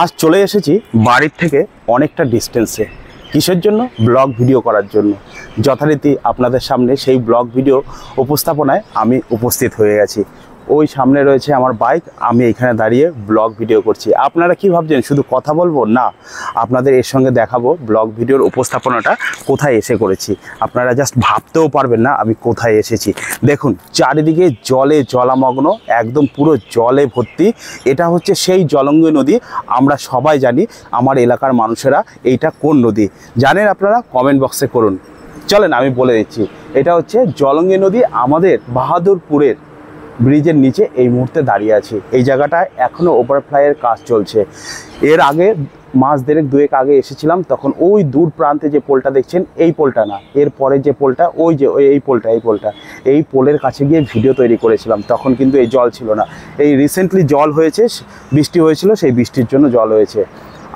আজ চলে এসেছি বাড়ির থেকে অনেকটা ডিস্টেন্সে কিসের জন্য ব্লগ ভিডিও করার জন্য যথারীতি আপনাদের সামনে সেই ব্লগ ভিডিও উপস্থাপনায় আমি উপস্থিত হয়ে গেছি ওই সামনে রয়েছে আমার বাইক আমি এখানে দাঁড়িয়ে ব্লগ ভিডিও করছি আপনারা কি ভাবছেন শুধু কথা বলবো না আপনাদের এর সঙ্গে দেখাবো ব্লগ ভিডিওর উপস্থাপনাটা কোথায় এসে করেছি আপনারা জাস্ট ভাবতেও পারবেন না আমি কোথায় এসেছি দেখুন চারিদিকে জলে জলামগ্ন একদম পুরো জলে ভর্তি এটা হচ্ছে সেই জলঙ্গ নদী আমরা সবাই জানি আমার এলাকার মানুষেরা এইটা কোন নদী জানেন আপনারা কমেন্ট বক্সে করুন চলেন আমি বলে দিচ্ছি এটা হচ্ছে জলঙ্গি নদী আমাদের বাহাদুরপুরের ব্রিজের নিচে এই মুহূর্তে দাঁড়িয়ে আছি এই জায়গাটায় এখনও ওভারফ্লাইয়ের কাজ চলছে এর আগে মাস দেড়েক দুয়েক আগে এসেছিলাম তখন ওই দূর প্রান্তে যে পোলটা দেখছেন এই পোলটা না এর পরে যে পোলটা ওই যে এই পোলটা এই পোলটা এই পোলের কাছে গিয়ে ভিডিও তৈরি করেছিলাম তখন কিন্তু এই জল ছিল না এই রিসেন্টলি জল হয়েছে বৃষ্টি হয়েছিল সেই বৃষ্টির জন্য জল হয়েছে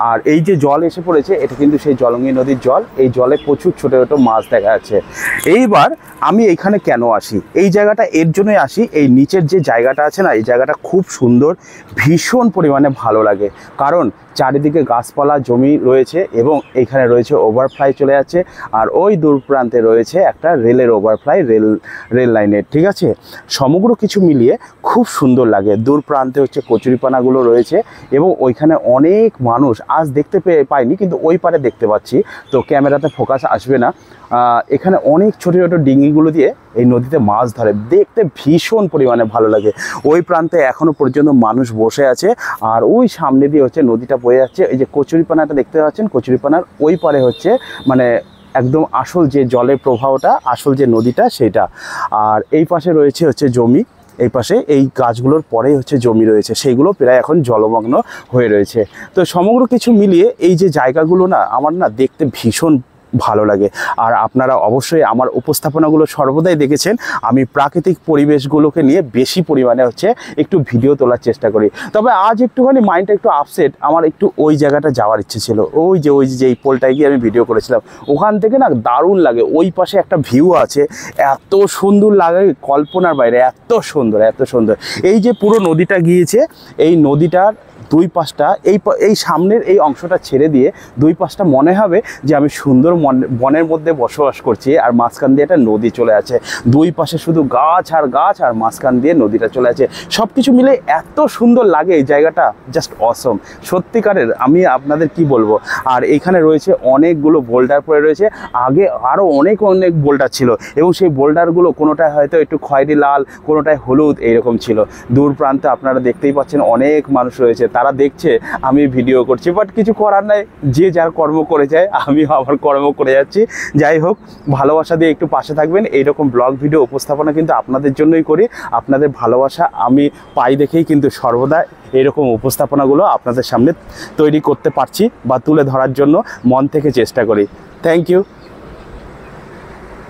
আর এই যে জল এসে পড়েছে এটা কিন্তু সেই জলঙ্গি নদীর জল এই জলে প্রচুর ছোটো ছোটো মাছ দেখা যাচ্ছে এইবার আমি এখানে কেন আসি এই জায়গাটা এর জন্যই আসি এই নিচের যে জায়গাটা আছে না এই জায়গাটা খুব সুন্দর ভীষণ পরিমাণে ভালো লাগে কারণ চারিদিকে গাছপালা জমি রয়েছে এবং এখানে রয়েছে ওভারফ্লাই চলে যাচ্ছে আর ওই দূর প্রান্তে রয়েছে একটা রেলের ওভারফ্লাই রেল রেল লাইনের ঠিক আছে সমগ্র কিছু মিলিয়ে খুব সুন্দর লাগে দূর প্রান্তে হচ্ছে কচুরিপানাগুলো রয়েছে এবং ওইখানে অনেক মানুষ আজ দেখতে পেয়ে পাইনি কিন্তু ওই পারে দেখতে পাচ্ছি তো ক্যামেরাতে ফোকাস আসবে না এখানে অনেক ছোটো ছোটো ডিঙ্গিগুলো দিয়ে এই নদীতে মাছ ধরে দেখতে ভীষণ পরিমাণে ভালো লাগে ওই প্রান্তে এখনও পর্যন্ত মানুষ বসে আছে আর ওই সামনে দিয়ে হচ্ছে নদীটা বয়ে যাচ্ছে এই যে কচুরিপানাটা দেখতে পাচ্ছেন কচুরিপানার ওই পারে হচ্ছে মানে একদম আসল যে জলের প্রবাহটা আসল যে নদীটা সেটা আর এই পাশে রয়েছে হচ্ছে জমি এই পাশে এই গাছগুলোর পরেই হচ্ছে জমি রয়েছে সেইগুলো প্রায় এখন জলমগ্ন হয়ে রয়েছে তো সমগ্র কিছু মিলিয়ে এই যে জায়গাগুলো না আমার না দেখতে ভীষণ ভালো লাগে আর আপনারা অবশ্যই আমার উপস্থাপনাগুলো সর্বদাই দেখেছেন আমি প্রাকৃতিক পরিবেশগুলোকে নিয়ে বেশি পরিমাণে হচ্ছে একটু ভিডিও তোলার চেষ্টা করি তবে আজ একটুখানি মাইন্ডটা একটু আপসেট আমার একটু ওই জায়গাটা যাওয়ার ইচ্ছে ছিল ওই যে ওই যে এই পোলটায় গিয়ে আমি ভিডিও করেছিলাম ওখান থেকে না দারুণ লাগে ওই পাশে একটা ভিউ আছে এত সুন্দর লাগে কল্পনার বাইরে এত সুন্দর এত সুন্দর এই যে পুরো নদীটা গিয়েছে এই নদীটার দুই পাশটা এই এই সামনের এই অংশটা ছেড়ে দিয়ে দুই পাশটা মনে হবে যে আমি সুন্দর বনের মধ্যে বসবাস করছি আর মাঝখান দিয়ে একটা নদী চলে আছে দুই পাশে শুধু গাছ আর গাছ আর মাঝখান দিয়ে নদীটা চলে আছে সব কিছু মিলে এত সুন্দর লাগে এই জায়গাটা জাস্ট অসম সত্যিকারের আমি আপনাদের কি বলবো আর এখানে রয়েছে অনেকগুলো বোল্ডার পরে রয়েছে আগে আরও অনেক অনেক বোল্ডার ছিল এবং সেই বোল্ডারগুলো কোনোটায় হয়তো একটু খয়েরি লাল কোনোটায় হলুদ এইরকম ছিল দূর প্রান্তে আপনারা দেখতেই পাচ্ছেন অনেক মানুষ রয়েছে তারা দেখছে আমি ভিডিও করছি বাট কিছু করার নাই যে যার কর্ম করে যায় আমি আমার কর্ম করে যাচ্ছি যাই হোক ভালোবাসা দিয়ে একটু পাশে থাকবেন এইরকম ব্লগ ভিডিও উপস্থাপনা কিন্তু আপনাদের জন্যই করি আপনাদের ভালোবাসা আমি পাই দেখেই কিন্তু সর্বদা এরকম উপস্থাপনাগুলো আপনাদের সামনে তৈরি করতে পারছি বা তুলে ধরার জন্য মন থেকে চেষ্টা করি থ্যাংক ইউ